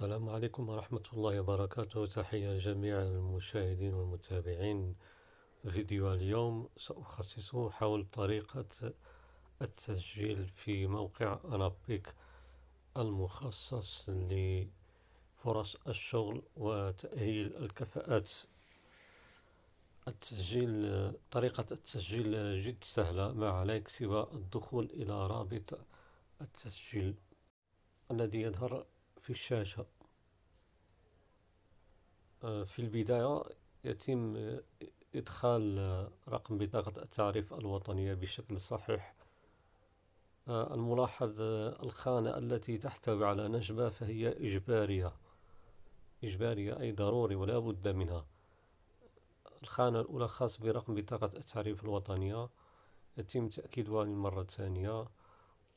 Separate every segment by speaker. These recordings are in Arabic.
Speaker 1: السلام عليكم ورحمة الله وبركاته تحية لجميع المشاهدين والمتابعين فيديو اليوم سأخصصه حول طريقة التسجيل في موقع أنابيك المخصص لفرص الشغل وتأهيل الكفاءات التسجيل طريقة التسجيل جد سهلة ما عليك سوى الدخول إلى رابط التسجيل الذي يظهر في الشاشة آه، في البداية يتم آه، إدخال آه، رقم بطاقة التعريف الوطنية بشكل صحيح الملاحظ الخانة التي تحتوي على نجمة فهي إجبارية إجبارية أي ضروري ولا بد منها الخانة الأولى خاص برقم بطاقة التعريف الوطنية يتم تأكيدها للمرة الثانية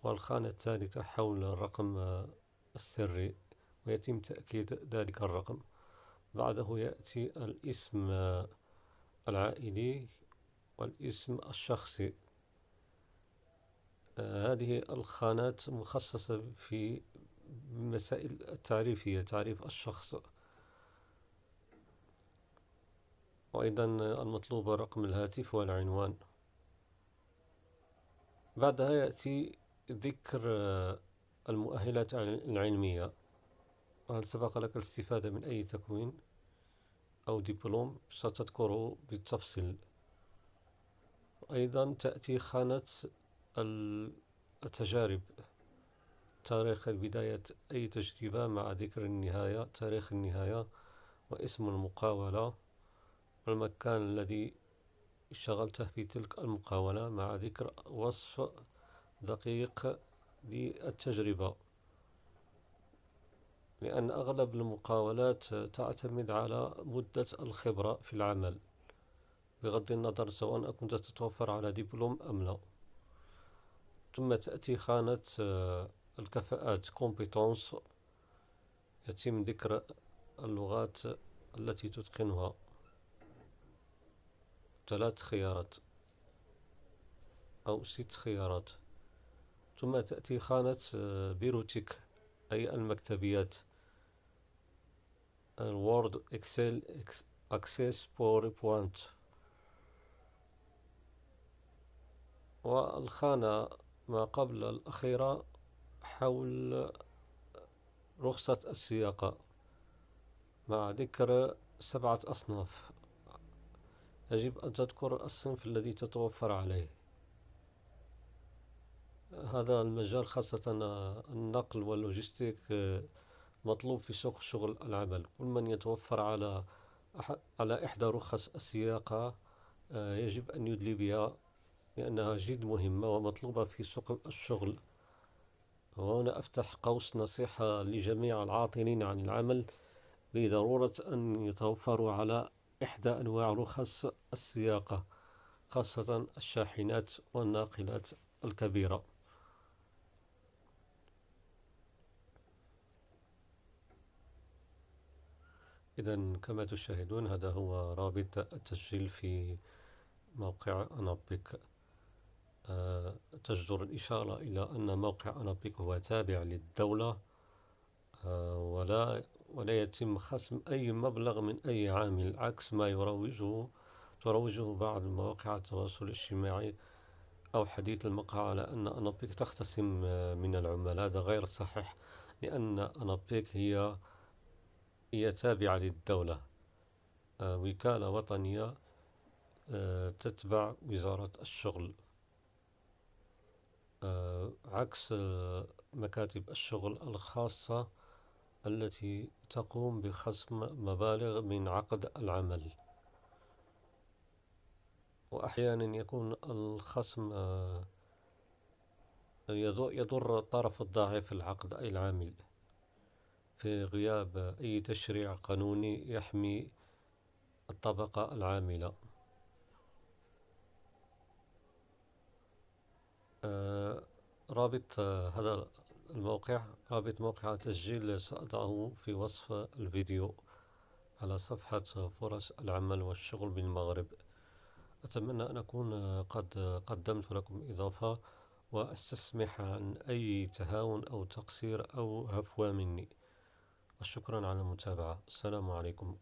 Speaker 1: والخانة الثالثة حول الرقم السري ويتم تأكيد ذلك الرقم بعده يأتي الاسم العائلي والاسم الشخصي هذه الخانات مخصصة في مسائل التعريفية تعريف الشخص وأيضا المطلوب رقم الهاتف والعنوان بعدها يأتي ذكر المؤهلات العلمية وهل سبق لك الاستفادة من أي تكوين أو دبلوم ستذكره بالتفصيل أيضا تأتي خانة التجارب تاريخ بداية أي تجربة مع ذكر النهاية تاريخ النهاية واسم المقاولة والمكان الذي اشتغلته في تلك المقاولة مع ذكر وصف دقيق للتجربة لأن أغلب المقاولات تعتمد على مدة الخبرة في العمل بغض النظر سواء كنت تتوفر على دبلوم أم لا ثم تأتي خانة آه، الكفاءات كومبيتونس يتم ذكر اللغات التي تتقنها ثلاث خيارات أو ست خيارات ثم تأتي خانة آه، بيروتيك أي المكتبيات الوورد اكسل اكسس باوربوينت والخانة ما قبل الأخيرة حول رخصة السياقة مع ذكر سبعة أصناف يجب أن تذكر الصنف الذي تتوفر عليه هذا المجال خاصة النقل واللوجستيك مطلوب في سوق شغل العمل كل من يتوفر على على إحدى رخص السياقة آه، يجب أن يدلي بها لأنها جد مهمة ومطلوبة في سوق الشغل وهنا أفتح قوس نصيحة لجميع العاطلين عن العمل بضرورة أن يتوفروا على إحدى أنواع رخص السياقة خاصة الشاحنات والناقلات الكبيرة إذا كما تشاهدون هذا هو رابط التسجيل في موقع أنابيك آه، تجدر الإشارة إلى أن موقع أنابيك هو تابع للدولة آه، ولا ولا يتم خصم أي مبلغ من أي عامل عكس ما يروجه تروجه بعض مواقع التواصل الاجتماعي أو حديث المقهى على أن أنابيك تختصم آه، من العملاء هذا غير صحيح لأن أنابيك هي هي تابعة للدولة آه، وكالة وطنية آه، تتبع وزارة الشغل آه، عكس مكاتب الشغل الخاصة التي تقوم بخصم مبالغ من عقد العمل وأحيانا يكون الخصم يضر الطرف الضعيف العقد أي العامل في غياب أي تشريع قانوني يحمي الطبقة العاملة آه، رابط آه، هذا الموقع رابط موقع التسجيل سأضعه في وصف الفيديو على صفحة فرص العمل والشغل بالمغرب أتمنى أن أكون آه، قد قدمت لكم إضافة وأستسمح عن أي تهاون أو تقصير أو هفوة مني وشكرا على المتابعة السلام عليكم